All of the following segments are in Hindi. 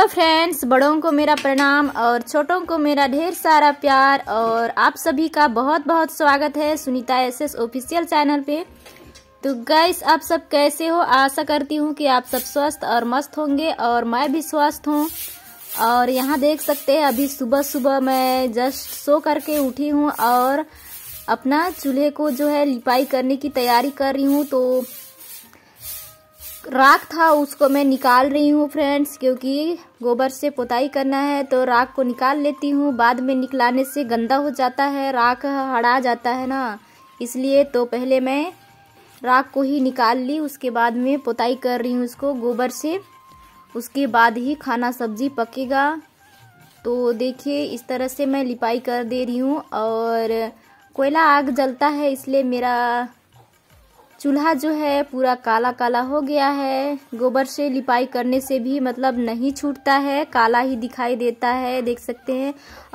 हेलो फ्रेंड्स बड़ों को मेरा प्रणाम और छोटों को मेरा ढेर सारा प्यार और आप सभी का बहुत बहुत स्वागत है Sunita S S official channel पे तो गैस आप सब कैसे हो आशा करती हूँ कि आप सब स्वस्थ और मस्त होंगे और मैं भी स्वस्थ हूँ और यहाँ देख सकते हैं अभी सुबह सुबह मैं जस्ट सो करके उठी हूँ और अपना चूल्हे को जो है लिपाई करने की तैयारी कर रही हूँ तो राख था उसको मैं निकाल रही हूँ फ्रेंड्स क्योंकि गोबर से पोताई करना है तो राख को निकाल लेती हूँ बाद में निकलाने से गंदा हो जाता है राख हड़ा जाता है ना इसलिए तो पहले मैं राख को ही निकाल ली उसके बाद में पोताई कर रही हूँ उसको गोबर से उसके बाद ही खाना सब्जी पकेगा तो देखिए इस तरह से मैं लिपाई कर दे रही हूँ और कोयला आग जलता है इसलिए मेरा चूल्हा जो है पूरा काला काला हो गया है गोबर से लिपाई करने से भी मतलब नहीं छूटता है काला ही दिखाई देता है देख सकते हैं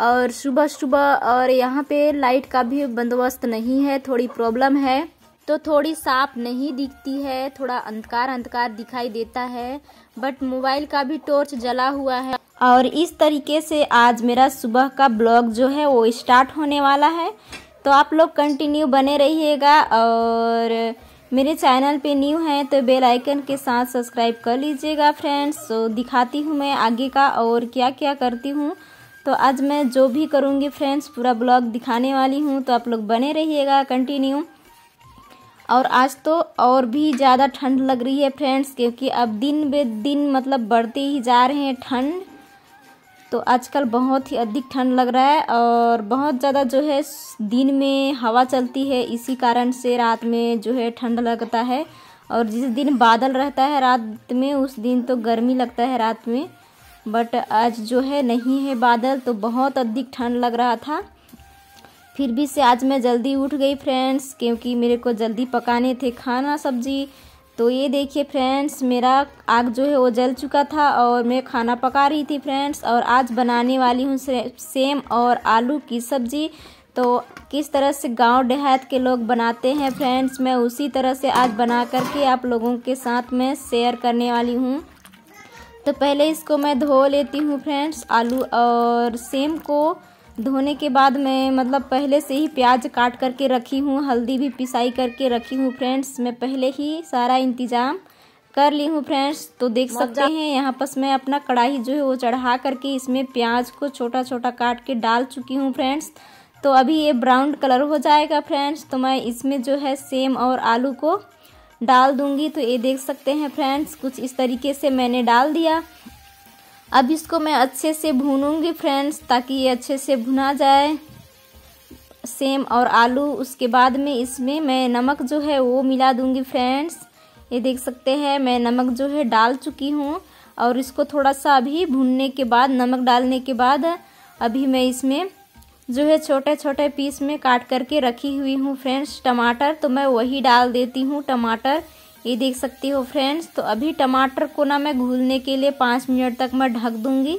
और सुबह सुबह और यहाँ पे लाइट का भी बंदोबस्त नहीं है थोड़ी प्रॉब्लम है तो थोड़ी साफ नहीं दिखती है थोड़ा अंधकार अंधकार दिखाई देता है बट मोबाइल का भी टॉर्च जला हुआ है और इस तरीके से आज मेरा सुबह का ब्लॉग जो है वो स्टार्ट होने वाला है तो आप लोग कंटिन्यू बने रहिएगा और मेरे चैनल पे न्यू हैं तो बेल आइकन के साथ सब्सक्राइब कर लीजिएगा फ्रेंड्स तो दिखाती हूँ मैं आगे का और क्या क्या करती हूँ तो आज मैं जो भी करूँगी फ्रेंड्स पूरा ब्लॉग दिखाने वाली हूँ तो आप लोग बने रहिएगा कंटिन्यू और आज तो और भी ज़्यादा ठंड लग रही है फ्रेंड्स क्योंकि अब दिन बे दिन मतलब बढ़ते ही जा रहे हैं ठंड तो आजकल बहुत ही अधिक ठंड लग रहा है और बहुत ज़्यादा जो है दिन में हवा चलती है इसी कारण से रात में जो है ठंड लगता है और जिस दिन बादल रहता है रात में उस दिन तो गर्मी लगता है रात में बट आज जो है नहीं है बादल तो बहुत अधिक ठंड लग रहा था फिर भी से आज मैं जल्दी उठ गई फ्रेंड्स क्योंकि मेरे को जल्दी पकाने थे खाना सब्जी तो ये देखिए फ्रेंड्स मेरा आग जो है वो जल चुका था और मैं खाना पका रही थी फ्रेंड्स और आज बनाने वाली हूँ सेम और आलू की सब्ज़ी तो किस तरह से गांव देहात के लोग बनाते हैं फ्रेंड्स मैं उसी तरह से आज बना करके आप लोगों के साथ में शेयर करने वाली हूँ तो पहले इसको मैं धो लेती हूँ फ्रेंड्स आलू और सेम को धोने के बाद मैं मतलब पहले से ही प्याज काट करके रखी हूँ हल्दी भी पिसाई करके रखी हूँ फ्रेंड्स मैं पहले ही सारा इंतज़ाम कर ली हूँ फ्रेंड्स तो देख सकते हैं यहाँ पर मैं अपना कढ़ाई जो है वो चढ़ा करके इसमें प्याज को छोटा छोटा काट के डाल चुकी हूँ फ्रेंड्स तो अभी ये ब्राउन कलर हो जाएगा फ्रेंड्स तो मैं इसमें जो है सेम और आलू को डाल दूँगी तो ये देख सकते हैं फ्रेंड्स कुछ इस तरीके से मैंने डाल दिया अब इसको मैं अच्छे से भूनूंगी फ्रेंड्स ताकि ये अच्छे से भुना जाए सेम और आलू उसके बाद में इसमें मैं नमक जो है वो मिला दूंगी फ्रेंड्स ये देख सकते हैं मैं नमक जो है डाल चुकी हूँ और इसको थोड़ा सा अभी भूनने के बाद नमक डालने के बाद अभी मैं इसमें जो है छोटे छोटे पीस में काट करके रखी हुई हूँ फ्रेंड्स टमाटर तो मैं वही डाल देती हूँ टमाटर ये देख सकती हो फ्रेंड्स तो अभी टमाटर को ना मैं घूलने के लिए पाँच मिनट तक मैं ढक दूंगी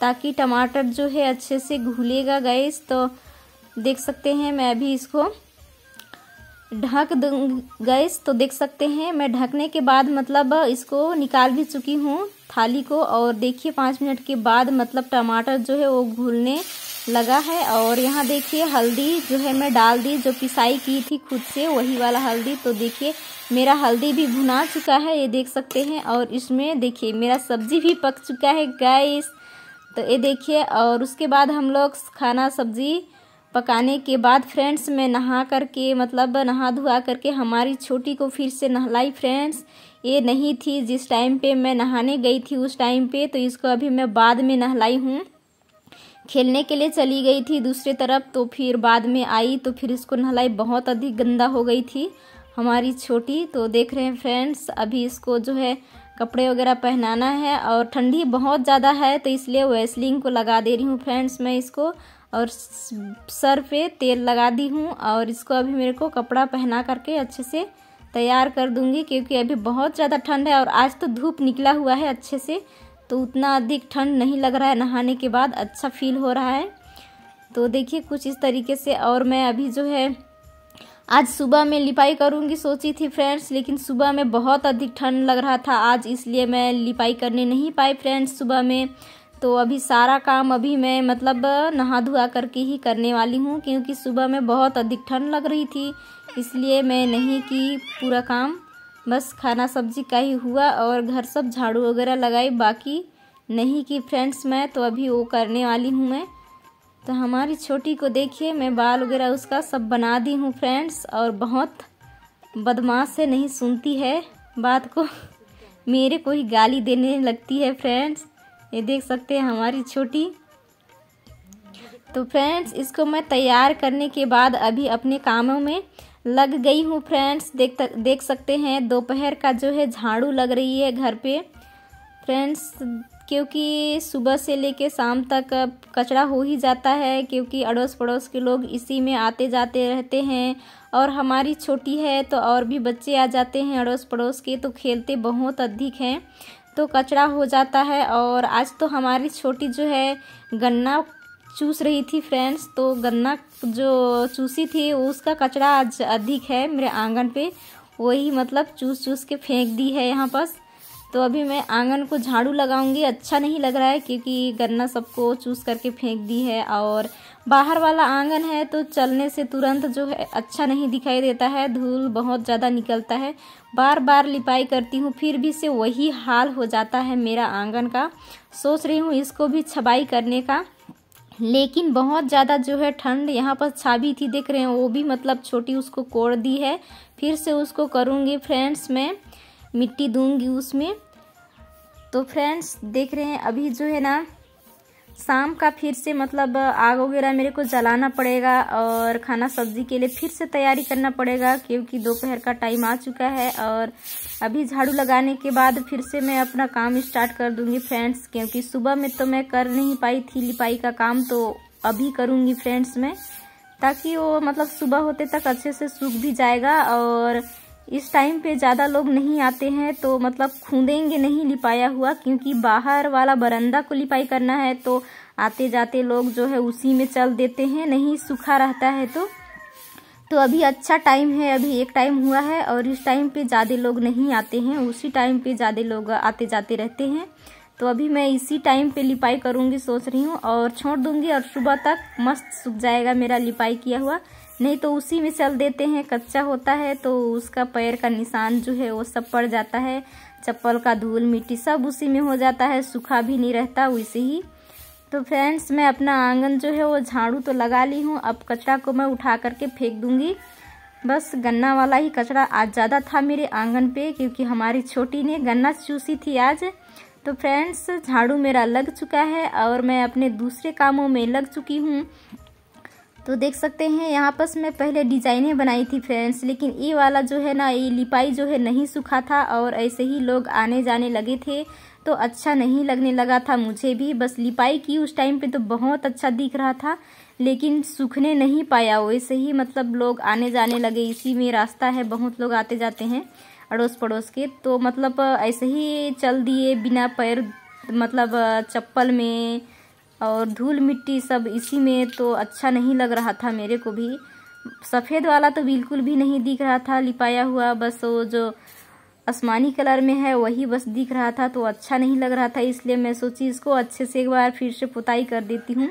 ताकि टमाटर जो है अच्छे से घूलेगा गैस तो देख सकते हैं मैं अभी इसको ढक दूँगी गैस तो देख सकते हैं मैं ढकने के बाद मतलब इसको निकाल भी चुकी हूँ थाली को और देखिए पाँच मिनट के बाद मतलब टमाटर जो है वो घूलने लगा है और यहाँ देखिए हल्दी जो है मैं डाल दी जो पिसाई की थी खुद से वही वाला हल्दी तो देखिए मेरा हल्दी भी भुना चुका है ये देख सकते हैं और इसमें देखिए मेरा सब्जी भी पक चुका है गैस तो ये देखिए और उसके बाद हम लोग खाना सब्जी पकाने के बाद फ्रेंड्स मैं नहा करके मतलब नहा धुआ करके हमारी छोटी को फिर से नहलाई फ्रेंड्स ये नहीं थी जिस टाइम पे मैं नहाने गई थी उस टाइम पे तो इसको अभी मैं बाद में नहलाई हूँ खेलने के लिए चली गई थी दूसरी तरफ तो फिर बाद में आई तो फिर इसको नहलाई बहुत अधिक गंदा हो गई थी हमारी छोटी तो देख रहे हैं फ्रेंड्स अभी इसको जो है कपड़े वगैरह पहनाना है और ठंडी बहुत ज़्यादा है तो इसलिए वेस्लिंग को लगा दे रही हूँ फ्रेंड्स मैं इसको और सर पे तेल लगा दी हूँ और इसको अभी मेरे को कपड़ा पहना करके अच्छे से तैयार कर दूँगी क्योंकि अभी बहुत ज़्यादा ठंड है और आज तो धूप निकला हुआ है अच्छे से तो उतना अधिक ठंड नहीं लग रहा है नहाने के बाद अच्छा फील हो रहा है तो देखिए कुछ इस तरीके से और मैं अभी जो है आज सुबह में लिपाई करूँगी सोची थी फ्रेंड्स लेकिन सुबह में बहुत अधिक ठंड लग रहा था आज इसलिए मैं लिपाई करने नहीं पाई फ्रेंड्स सुबह में तो अभी सारा काम अभी मैं मतलब नहा धुआ करके ही करने वाली हूँ क्योंकि सुबह में बहुत अधिक ठंड लग रही थी इसलिए मैं नहीं की पूरा काम बस खाना सब्जी का ही हुआ और घर सब झाड़ू वगैरह लगाई बाकी नहीं कि फ्रेंड्स मैं तो अभी वो करने वाली हूँ मैं तो हमारी छोटी को देखिए मैं बाल वगैरह उसका सब बना दी हूँ फ्रेंड्स और बहुत बदमाश से नहीं सुनती है बात को मेरे को ही गाली देने लगती है फ्रेंड्स ये देख सकते हैं हमारी छोटी तो फ्रेंड्स इसको मैं तैयार करने के बाद अभी अपने कामों में लग गई हूँ फ्रेंड्स देख तक देख सकते हैं दोपहर का जो है झाड़ू लग रही है घर पे फ्रेंड्स क्योंकि सुबह से लेके शाम तक कचरा हो ही जाता है क्योंकि अड़ोस पड़ोस के लोग इसी में आते जाते रहते हैं और हमारी छोटी है तो और भी बच्चे आ जाते हैं अड़ोस पड़ोस के तो खेलते बहुत अधिक हैं तो कचरा हो जाता है और आज तो हमारी छोटी जो है गन्ना चूस रही थी फ्रेंड्स तो गन्ना जो चूसी थी उसका कचरा आज अधिक है मेरे आंगन पे वही मतलब चूस चूस के फेंक दी है यहाँ पर तो अभी मैं आंगन को झाड़ू लगाऊंगी अच्छा नहीं लग रहा है क्योंकि गन्ना सबको चूस करके फेंक दी है और बाहर वाला आंगन है तो चलने से तुरंत जो है अच्छा नहीं दिखाई देता है धूल बहुत ज़्यादा निकलता है बार बार लिपाई करती हूँ फिर भी से वही हाल हो जाता है मेरा आंगन का सोच रही हूँ इसको भी छबाई करने का लेकिन बहुत ज़्यादा जो है ठंड यहाँ पर छाबी थी देख रहे हैं वो भी मतलब छोटी उसको कोड़ दी है फिर से उसको करूँगी फ्रेंड्स मैं मिट्टी दूँगी उसमें तो फ्रेंड्स देख रहे हैं अभी जो है ना शाम का फिर से मतलब आग वगैरह मेरे को जलाना पड़ेगा और खाना सब्जी के लिए फिर से तैयारी करना पड़ेगा क्योंकि दोपहर का टाइम आ चुका है और अभी झाड़ू लगाने के बाद फिर से मैं अपना काम स्टार्ट कर दूंगी फ्रेंड्स क्योंकि सुबह में तो मैं कर नहीं पाई थी लिपाई का काम तो अभी करूँगी फ्रेंड्स मैं ताकि वो मतलब सुबह होते तक अच्छे से सूख भी जाएगा और इस टाइम पे ज़्यादा लोग नहीं आते हैं तो मतलब खूंदेंगे नहीं लिपाया हुआ क्योंकि बाहर वाला बरंदा को लिपाई करना है तो आते जाते लोग जो है उसी में चल देते हैं नहीं सूखा रहता है तो तो अभी अच्छा टाइम है अभी एक टाइम हुआ है और इस टाइम पे ज़्यादा लोग नहीं आते हैं उसी टाइम पे ज़्यादा लोग आते जाते रहते हैं तो अभी मैं इसी टाइम पे लिपाई करूँगी सोच रही हूँ और छोड़ दूँगी और सुबह तक मस्त सूख जाएगा मेरा लिपाई किया हुआ नहीं तो उसी में चल देते हैं कच्चा होता है तो उसका पैर का निशान जो है वो सब पड़ जाता है चप्पल का धूल मिट्टी सब उसी में हो जाता है सूखा भी नहीं रहता वैसे ही तो फ्रेंड्स मैं अपना आंगन जो है वो झाड़ू तो लगा ली हूँ अब कचरा को मैं उठा करके फेंक दूँगी बस गन्ना वाला ही कचरा आज ज़्यादा था मेरे आंगन पे क्योंकि हमारी छोटी ने गन्ना चूसी थी आज तो फ्रेंड्स झाड़ू मेरा लग चुका है और मैं अपने दूसरे कामों में लग चुकी हूँ तो देख सकते हैं यहाँ पर मैं पहले डिज़ाइनें बनाई थी फ्रेंड्स लेकिन ये वाला जो है ना ये लिपाई जो है नहीं सूखा था और ऐसे ही लोग आने जाने लगे थे तो अच्छा नहीं लगने लगा था मुझे भी बस लिपाई की उस टाइम पे तो बहुत अच्छा दिख रहा था लेकिन सूखने नहीं पाया वैसे ही मतलब लोग आने जाने लगे इसी में रास्ता है बहुत लोग आते जाते हैं अड़ोस पड़ोस के तो मतलब ऐसे ही चल दिए बिना पैर मतलब चप्पल में और धूल मिट्टी सब इसी में तो अच्छा नहीं लग रहा था मेरे को भी सफ़ेद वाला तो बिल्कुल भी नहीं दिख रहा था लिपाया हुआ बस वो जो आसमानी कलर में है वही बस दिख रहा था तो अच्छा नहीं लग रहा था इसलिए मैं सोची इसको अच्छे से एक बार फिर से पुताई कर देती हूँ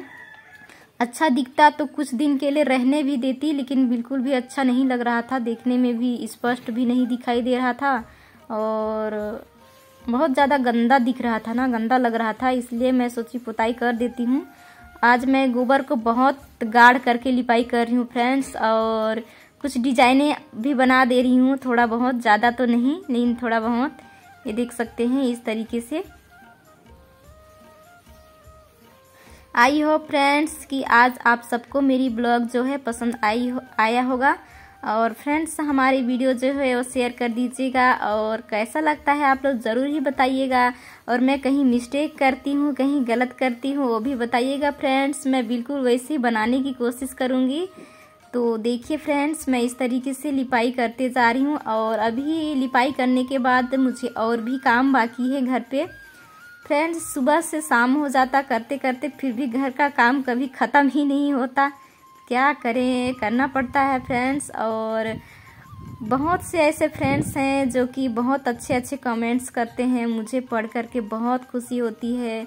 अच्छा दिखता तो कुछ दिन के लिए रहने भी देती लेकिन बिल्कुल भी अच्छा नहीं लग रहा था देखने में भी स्पष्ट भी नहीं दिखाई दे रहा था और बहुत ज़्यादा गंदा दिख रहा था ना गंदा लग रहा था इसलिए मैं सोची पुताई कर देती हूँ आज मैं गोबर को बहुत गाढ़ करके लिपाई कर रही हूँ फ्रेंड्स और कुछ डिजाइने भी बना दे रही हूँ थोड़ा बहुत ज़्यादा तो नहीं लेकिन थोड़ा बहुत ये देख सकते हैं इस तरीके से आई होप फ्रेंड्स कि आज आप सबको मेरी ब्लॉग जो है पसंद आई हो, आया होगा और फ्रेंड्स हमारी वीडियो जो है वो शेयर कर दीजिएगा और कैसा लगता है आप लोग ज़रूर ही बताइएगा और मैं कहीं मिस्टेक करती हूँ कहीं गलत करती हूँ वो भी बताइएगा फ्रेंड्स मैं बिल्कुल वैसे ही बनाने की कोशिश करूँगी तो देखिए फ्रेंड्स मैं इस तरीके से लिपाई करते जा रही हूँ और अभी लिपाई करने के बाद मुझे और भी काम बाकी है घर पर फ्रेंड्स सुबह से शाम हो जाता करते करते फिर भी घर का काम कभी ख़त्म ही नहीं होता क्या करें करना पड़ता है फ्रेंड्स और बहुत से ऐसे फ्रेंड्स हैं जो कि बहुत अच्छे अच्छे कमेंट्स करते हैं मुझे पढ़ कर के बहुत खुशी होती है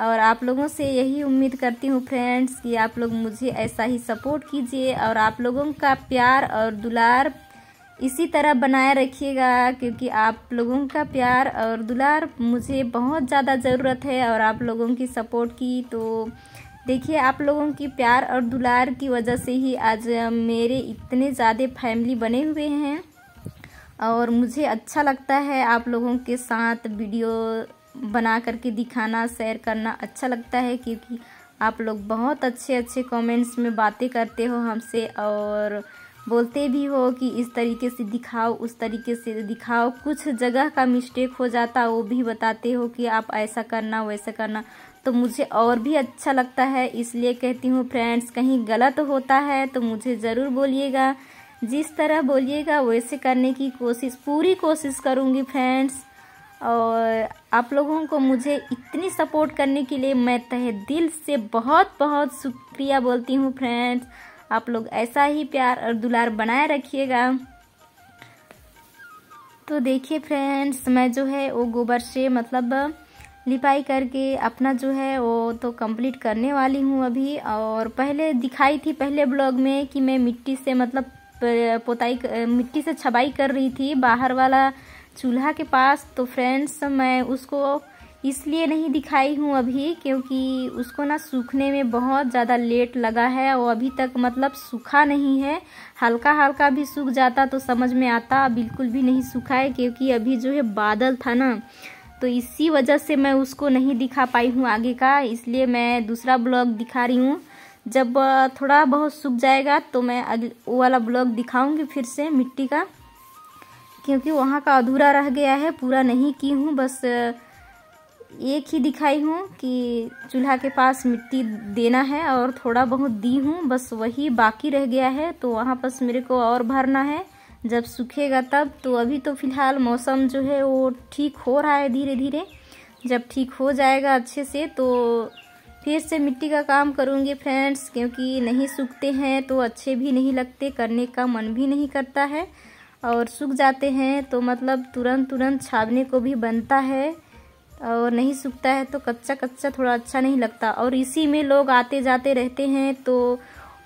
और आप लोगों से यही उम्मीद करती हूँ फ्रेंड्स कि आप लोग मुझे ऐसा ही सपोर्ट कीजिए और आप लोगों का प्यार और दुलार इसी तरह बनाए रखिएगा क्योंकि आप लोगों का प्यार और दुलार मुझे बहुत ज़्यादा ज़रूरत है और आप लोगों की सपोर्ट की तो देखिए आप लोगों की प्यार और दुलार की वजह से ही आज मेरे इतने ज़्यादा फैमिली बने हुए हैं और मुझे अच्छा लगता है आप लोगों के साथ वीडियो बना करके दिखाना शेयर करना अच्छा लगता है क्योंकि आप लोग बहुत अच्छे अच्छे कमेंट्स में बातें करते हो हमसे और बोलते भी हो कि इस तरीके से दिखाओ उस तरीके से दिखाओ कुछ जगह का मिस्टेक हो जाता वो भी बताते हो कि आप ऐसा करना वैसा करना तो मुझे और भी अच्छा लगता है इसलिए कहती हूँ फ्रेंड्स कहीं गलत होता है तो मुझे ज़रूर बोलिएगा जिस तरह बोलिएगा वैसे करने की कोशिश पूरी कोशिश करूँगी फ्रेंड्स और आप लोगों को मुझे इतनी सपोर्ट करने के लिए मैं तहे दिल से बहुत बहुत शुक्रिया बोलती हूँ फ्रेंड्स आप लोग ऐसा ही प्यार और दुलार बनाए रखिएगा तो देखिए फ्रेंड्स मैं जो है वो गोबर से मतलब लिपाई करके अपना जो है वो तो कंप्लीट करने वाली हूँ अभी और पहले दिखाई थी पहले ब्लॉग में कि मैं मिट्टी से मतलब पोताई मिट्टी से छबाई कर रही थी बाहर वाला चूल्हा के पास तो फ्रेंड्स मैं उसको इसलिए नहीं दिखाई हूँ अभी क्योंकि उसको ना सूखने में बहुत ज़्यादा लेट लगा है वो अभी तक मतलब सूखा नहीं है हल्का हल्का भी सूख जाता तो समझ में आता बिल्कुल भी नहीं सूखा है क्योंकि अभी जो है बादल था ना तो इसी वजह से मैं उसको नहीं दिखा पाई हूँ आगे का इसलिए मैं दूसरा ब्लॉग दिखा रही हूँ जब थोड़ा बहुत सूख जाएगा तो मैं वो वाला ब्लॉग दिखाऊंगी फिर से मिट्टी का क्योंकि वहाँ का अधूरा रह गया है पूरा नहीं की हूँ बस एक ही दिखाई हूँ कि चूल्हा के पास मिट्टी देना है और थोड़ा बहुत दी हूँ बस वही बाकी रह गया है तो वहाँ बस मेरे को और भरना है जब सूखेगा तब तो अभी तो फिलहाल मौसम जो है वो ठीक हो रहा है धीरे धीरे जब ठीक हो जाएगा अच्छे से तो फिर से मिट्टी का काम करूँगी फ्रेंड्स क्योंकि नहीं सूखते हैं तो अच्छे भी नहीं लगते करने का मन भी नहीं करता है और सूख जाते हैं तो मतलब तुरंत तुरंत छावने को भी बनता है और नहीं सूखता है तो कच्चा कच्चा थोड़ा अच्छा नहीं लगता और इसी में लोग आते जाते रहते हैं तो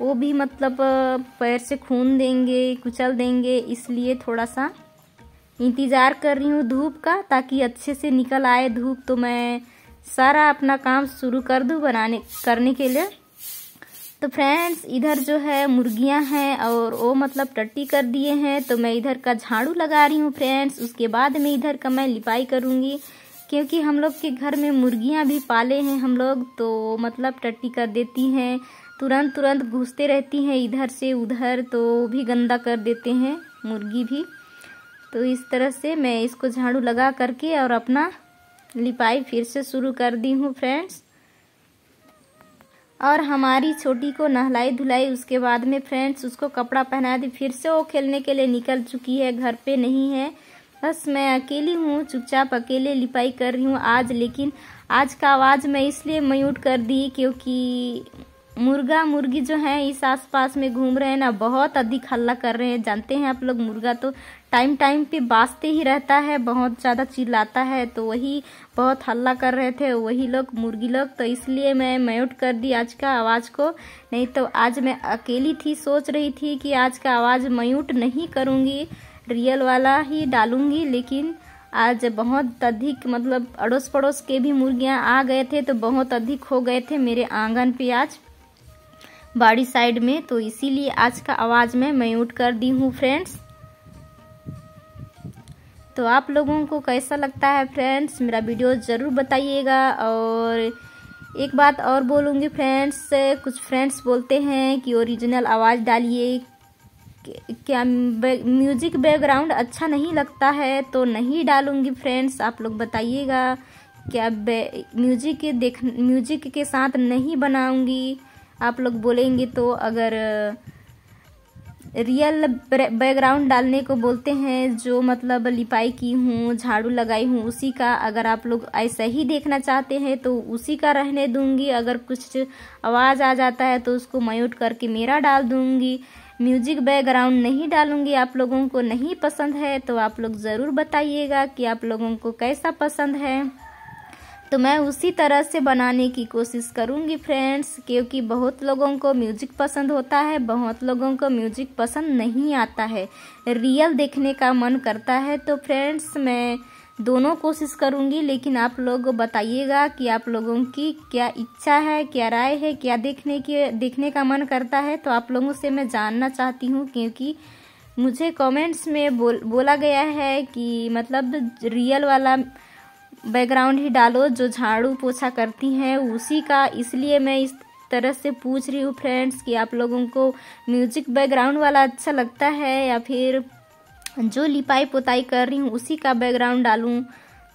वो भी मतलब पैर से खून देंगे कुचल देंगे इसलिए थोड़ा सा इंतज़ार कर रही हूँ धूप का ताकि अच्छे से निकल आए धूप तो मैं सारा अपना काम शुरू कर दूँ बनाने करने के लिए तो फ्रेंड्स इधर जो है मुर्गियाँ हैं और वो मतलब टट्टी कर दिए हैं तो मैं इधर का झाड़ू लगा रही हूँ फ्रेंड्स उसके बाद में इधर का मैं लिपाई करूँगी क्योंकि हम लोग के घर में मुर्गियाँ भी पाले हैं हम लोग तो मतलब टट्टी कर देती हैं तुरंत तुरंत घुसते रहती हैं इधर से उधर तो भी गंदा कर देते हैं मुर्गी भी तो इस तरह से मैं इसको झाड़ू लगा करके और अपना लिपाई फिर से शुरू कर दी हूँ फ्रेंड्स और हमारी छोटी को नहलाई धुलाई उसके बाद में फ्रेंड्स उसको कपड़ा पहना दी फिर से वो खेलने के लिए निकल चुकी है घर पे नहीं है बस मैं अकेली हूँ चुपचाप अकेले लिपाई कर रही हूँ आज लेकिन आज का आवाज़ मैं इसलिए म्यूट कर दी क्योंकि मुर्गा मुर्गी जो हैं इस आसपास में घूम रहे हैं ना बहुत अधिक हल्ला कर रहे हैं जानते हैं आप लोग मुर्गा तो टाइम टाइम पे बाँसते ही रहता है बहुत ज़्यादा चिल्लाता है तो वही बहुत हल्ला कर रहे थे वही लोग मुर्गी लोग तो इसलिए मैं म्यूट कर दी आज का आवाज़ को नहीं तो आज मैं अकेली थी सोच रही थी कि आज का आवाज़ म्यूट नहीं करूँगी रियल वाला ही डालूँगी लेकिन आज बहुत अधिक मतलब अड़ोस पड़ोस के भी मुर्गियाँ आ गए थे तो बहुत अधिक हो गए थे मेरे आंगन पे आज बाड़ी साइड में तो इसीलिए आज का आवाज़ में म्यूट कर दी हूँ फ्रेंड्स तो आप लोगों को कैसा लगता है फ्रेंड्स मेरा वीडियो ज़रूर बताइएगा और एक बात और बोलूँगी फ्रेंड्स कुछ फ्रेंड्स बोलते हैं कि ओरिजिनल आवाज़ डालिए क्या म्यूजिक बैकग्राउंड अच्छा नहीं लगता है तो नहीं डालूँगी फ्रेंड्स आप लोग बताइएगा क्या म्यूजिक देख म्यूजिक के साथ नहीं बनाऊँगी आप लोग बोलेंगे तो अगर रियल बैकग्राउंड डालने को बोलते हैं जो मतलब लिपाई की हूँ झाड़ू लगाई हूँ उसी का अगर आप लोग ऐसा ही देखना चाहते हैं तो उसी का रहने दूंगी अगर कुछ आवाज़ आ जाता है तो उसको म्यूट करके मेरा डाल दूंगी म्यूजिक बैकग्राउंड नहीं डालूंगी आप लोगों को नहीं पसंद है तो आप लोग ज़रूर बताइएगा कि आप लोगों को कैसा पसंद है तो मैं उसी तरह से बनाने की कोशिश करूँगी फ्रेंड्स क्योंकि बहुत लोगों को म्यूजिक पसंद होता है बहुत लोगों को म्यूजिक पसंद नहीं आता है रियल देखने का मन करता है तो फ्रेंड्स मैं दोनों कोशिश करूँगी लेकिन आप लोग बताइएगा कि आप लोगों की क्या इच्छा है क्या राय है क्या देखने की देखने का मन करता है तो आप लोगों से मैं जानना चाहती हूँ क्योंकि मुझे कमेंट्स में बोल बोला गया है कि मतलब रियल वाला बैकग्राउंड ही डालो जो झाड़ू पोछा करती हैं उसी का इसलिए मैं इस तरह से पूछ रही हूँ फ्रेंड्स कि आप लोगों को म्यूजिक बैकग्राउंड वाला अच्छा लगता है या फिर जो लिपाई पोताई कर रही हूँ उसी का बैकग्राउंड डालूँ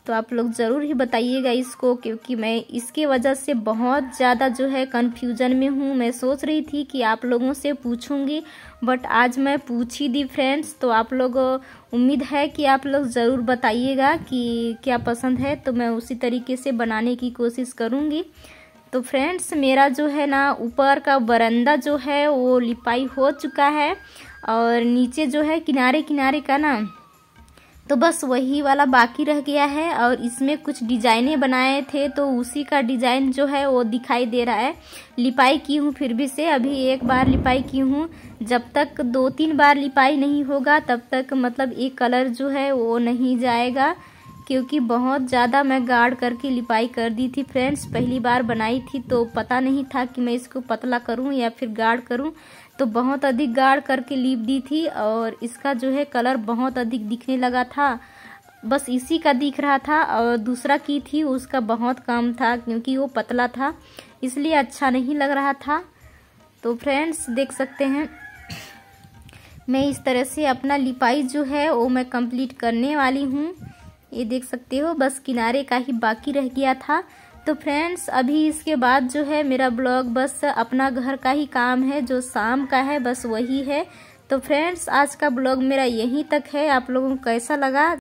तो आप लोग ज़रूर ही बताइएगा इसको क्योंकि मैं इसके वजह से बहुत ज़्यादा जो है कन्फ्यूजन में हूँ मैं सोच रही थी कि आप लोगों से पूछूँगी बट आज मैं पूछ ही दी फ्रेंड्स तो आप लोग उम्मीद है कि आप लोग ज़रूर बताइएगा कि क्या पसंद है तो मैं उसी तरीके से बनाने की कोशिश करूँगी तो फ्रेंड्स मेरा जो है ना ऊपर का बरंदा जो है वो लिपाई हो चुका है और नीचे जो है किनारे किनारे का ना तो बस वही वाला बाकी रह गया है और इसमें कुछ डिजाइने बनाए थे तो उसी का डिजाइन जो है वो दिखाई दे रहा है लिपाई की हूँ फिर भी से अभी एक बार लिपाई की हूँ जब तक दो तीन बार लिपाई नहीं होगा तब तक मतलब एक कलर जो है वो नहीं जाएगा क्योंकि बहुत ज़्यादा मैं गाढ़ करके लिपाई कर दी थी फ्रेंड्स पहली बार बनाई थी तो पता नहीं था कि मैं इसको पतला करूं या फिर गाढ़ करूं तो बहुत अधिक गाढ़ करके लीप दी थी और इसका जो है कलर बहुत अधिक दिखने लगा था बस इसी का दिख रहा था और दूसरा की थी उसका बहुत कम था क्योंकि वो पतला था इसलिए अच्छा नहीं लग रहा था तो फ्रेंड्स देख सकते हैं मैं इस तरह से अपना लिपाई जो है वो मैं कंप्लीट करने वाली हूँ ये देख सकते हो बस किनारे का ही बाकी रह गया था तो फ्रेंड्स अभी इसके बाद जो है मेरा ब्लॉग बस अपना घर का ही काम है जो शाम का है बस वही है तो फ्रेंड्स आज का ब्लॉग मेरा यहीं तक है आप लोगों को कैसा लगा